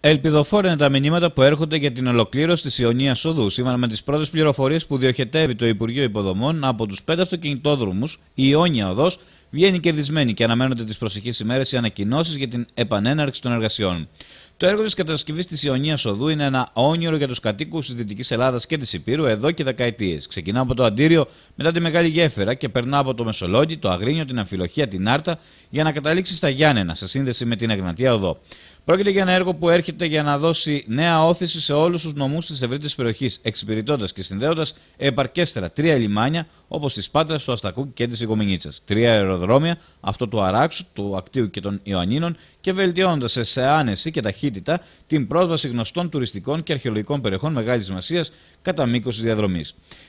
Ελπιδοφόρα είναι τα μηνύματα που έρχονται για την ολοκλήρωση της Ιωνίας Οδού. Σύμφωνα με τις πρώτες πληροφορίες που διοχετεύει το Υπουργείο Υποδομών, από τους πέντε αυτοκινητόδρομους, η Ιωνία Οδός βγαίνει κερδισμένη και αναμένονται τις προσεχείς ημέρες οι ανακοινώσεις για την επανέναρξη των εργασιών. Το έργο της κατασκευής της Ιωνίας Οδού είναι ένα όνειρο για τους κατοίκους της Δυτικής Ελλάδας και της Υπήρου εδώ και δεκαετίες. Ξεκινά από το Αντίριο, μετά τη Μεγάλη Γέφυρα και περνά από το μεσολόγιο, το Αγρίνιο, την Αμφιλοχία, την Άρτα για να καταλήξει στα Γιάννενα σε σύνδεση με την Αγνατία Οδό. Πρόκειται για ένα έργο που έρχεται για να δώσει νέα όθηση σε όλους τους νομούς της ευρύτερης περιοχής, εξυπηρετώντας και συνδέοντας επαρκέστερα τρία λιμάνια όπως της Πάτρας, του Αστακού και της Οικομενίτσα, τρία αεροδρόμια, αυτό του Αράξου, του Ακτίου και των Ιωαννίνων και βελτιώνοντας σε άνεση και ταχύτητα την πρόσβαση γνωστών τουριστικών και αρχαιολογικών περιοχών μεγάλης σημασίας κατά μήκος της διαδρομής.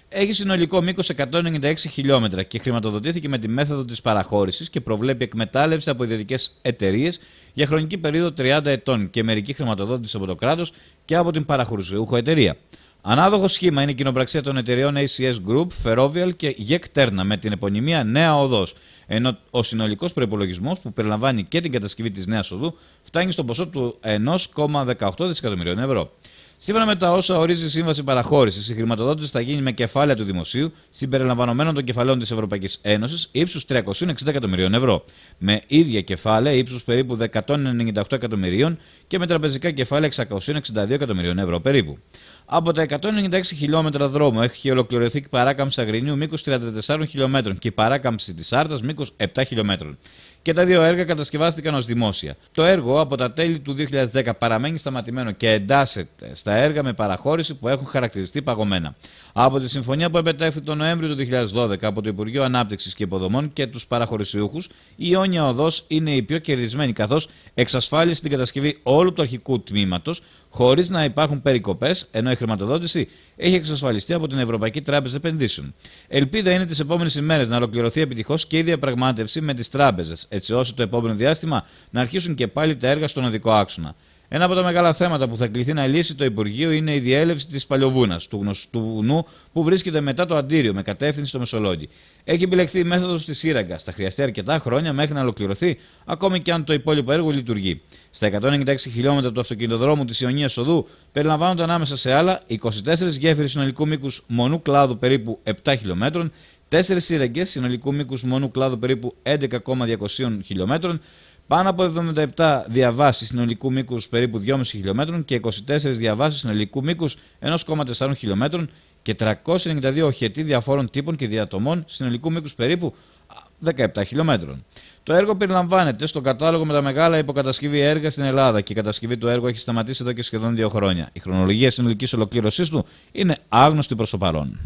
Έχει συνολικό μήκος 196 χιλιόμετρα και χρηματοδοτήθηκε με τη μέθοδο της παραχώρησης και προβλέπει εκμετάλλευση από ιδιωτικές εταιρείες για χρονική περίοδο 30 ετών και μερική χρηματοδότηση από το κράτος και από την παραχωρησιούχο εταιρεία. Ανάδοχο σχήμα είναι η κοινοπραξία των εταιρεών ACS Group, Ferrovial και GEC με την επωνυμία Νέα Οδός. Ενώ ο συνολικός προπολογισμό που περιλαμβάνει και την κατασκευή της Νέας Οδού φτάνει στο ποσό του 1,18 δισεκατομμυρίων ευρώ. Σύμφωνα με τα όσα ορίζει η Σύμβαση Παραχώρησης, η χρηματοδότηση θα γίνει με κεφάλαια του Δημοσίου συμπεριλαμβανομένων των κεφαλαίων της Ευρωπαϊκής Ένωσης ύψους 360 εκατομμυρίων ευρώ, με ίδια κεφάλαια ύψους περίπου 198 εκατομμυρίων και με τραπεζικά κεφάλαια 662 εκατομμυρίων ευρώ περίπου. Από τα 196 χιλιόμετρα δρόμου έχει ολοκληρωθεί η παράκαμψη Αγρινίου μήκος 34 χιλιόμετρων και η παράκαμψη της Άρτας μήκος 7 χιλιόμετρων. Και τα δύο έργα κατασκευάστηκαν ως δημόσια. Το έργο από τα τέλη του 2010 παραμένει σταματημένο και εντάσσεται στα έργα με παραχώρηση που έχουν χαρακτηριστεί παγωμένα. Από τη συμφωνία που επετέφθη τον Νοέμβριο του 2012 από το Υπουργείο Ανάπτυξης και Υποδομών και τους παραχωρησιούχους, η Ιόνια Οδός είναι η πιο κερδισμένη καθώς εξασφάλισε την κατασκευή όλου του αρχικού τμήματος χωρίς να υπάρχουν περικοπές, ενώ η χρηματοδότηση έχει εξασφαλιστεί από την Ευρωπαϊκή Τράπεζα Επενδύσεων. Ελπίδα είναι τις επόμενες ημέρες να ολοκληρωθεί επιτυχώς και η διαπραγμάτευση με τις τράπεζες, έτσι ώστε το επόμενο διάστημα να αρχίσουν και πάλι τα έργα στον οδικό άξονα. Ένα από τα μεγάλα θέματα που θα κληθεί να λύσει το Υπουργείο είναι η διέλευση της Παλιοβούνας, του γνωστού βουνού που βρίσκεται μετά το Αντίριο με κατεύθυνση στο μεσολόγιο. Έχει επιλεχθεί η μέθοδος της σύραγγας. Θα χρειαστεί αρκετά χρόνια μέχρι να ολοκληρωθεί, ακόμη και αν το υπόλοιπο έργο λειτουργεί. Στα 196 χιλιόμετρα του αυτοκινητοδρόμου της Ιωνίας Οδού περιλαμβάνονται ανάμεσα σε άλλα 24 γέφυρες συνολικού μήκους μονού κλάδου περίπου 7 χιλιόμετρων, 4 σύραγγες συνολικού μήκους μονού κλάδου περίπου 11,200 χιλιόμετρων, πάνω από 77 διαβάσεις συνολικού μήκους περίπου 2,5 χιλιόμετρων και 24 διαβάσεις συνολικού μήκους 1,4 χιλιόμετρων και 392 οχετή διαφόρων τύπων και διατομών συνολικού μήκους περίπου 17 χιλιόμετρων. Το έργο περιλαμβάνεται στο κατάλογο με τα μεγάλα υποκατασκευή έργα στην Ελλάδα και η κατασκευή του έργου έχει σταματήσει εδώ και σχεδόν δύο χρόνια. Η χρονολογία συνολικής ολοκλήρωσής του είναι άγνωστη προς το παρόν.